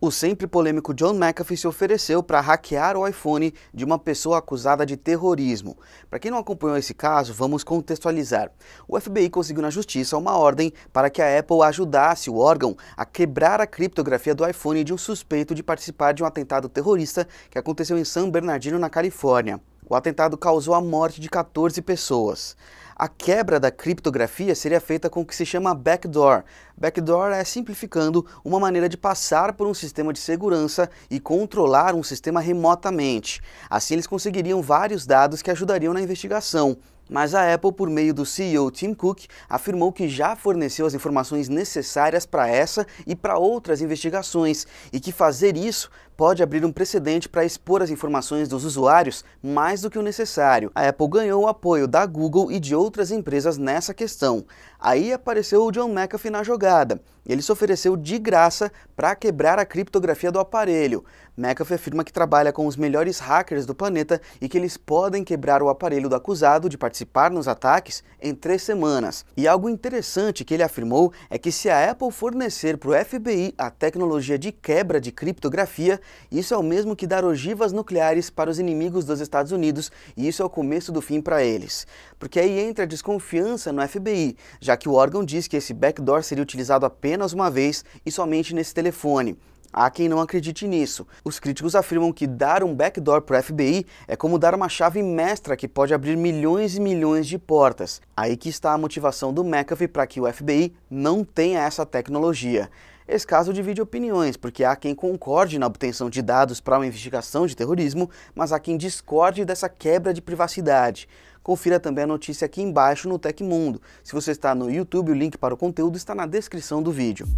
O sempre polêmico John McAfee se ofereceu para hackear o iPhone de uma pessoa acusada de terrorismo. Para quem não acompanhou esse caso, vamos contextualizar. O FBI conseguiu na justiça uma ordem para que a Apple ajudasse o órgão a quebrar a criptografia do iPhone de um suspeito de participar de um atentado terrorista que aconteceu em San Bernardino, na Califórnia. O atentado causou a morte de 14 pessoas. A quebra da criptografia seria feita com o que se chama backdoor. Backdoor é, simplificando, uma maneira de passar por um sistema de segurança e controlar um sistema remotamente. Assim, eles conseguiriam vários dados que ajudariam na investigação. Mas a Apple, por meio do CEO Tim Cook, afirmou que já forneceu as informações necessárias para essa e para outras investigações e que fazer isso pode abrir um precedente para expor as informações dos usuários mais do que o necessário. A Apple ganhou o apoio da Google e de outros outras empresas nessa questão. Aí apareceu o John McAfee na jogada ele se ofereceu de graça para quebrar a criptografia do aparelho. McAfee afirma que trabalha com os melhores hackers do planeta e que eles podem quebrar o aparelho do acusado de participar nos ataques em três semanas. E algo interessante que ele afirmou é que se a Apple fornecer para o FBI a tecnologia de quebra de criptografia, isso é o mesmo que dar ogivas nucleares para os inimigos dos Estados Unidos e isso é o começo do fim para eles. Porque aí entra a desconfiança no FBI, já que o órgão diz que esse backdoor seria utilizado apenas apenas uma vez e somente nesse telefone. Há quem não acredite nisso. Os críticos afirmam que dar um backdoor para o FBI é como dar uma chave mestra que pode abrir milhões e milhões de portas. Aí que está a motivação do McAfee para que o FBI não tenha essa tecnologia. Esse caso divide opiniões, porque há quem concorde na obtenção de dados para uma investigação de terrorismo, mas há quem discorde dessa quebra de privacidade. Confira também a notícia aqui embaixo no Tecmundo. Se você está no YouTube, o link para o conteúdo está na descrição do vídeo.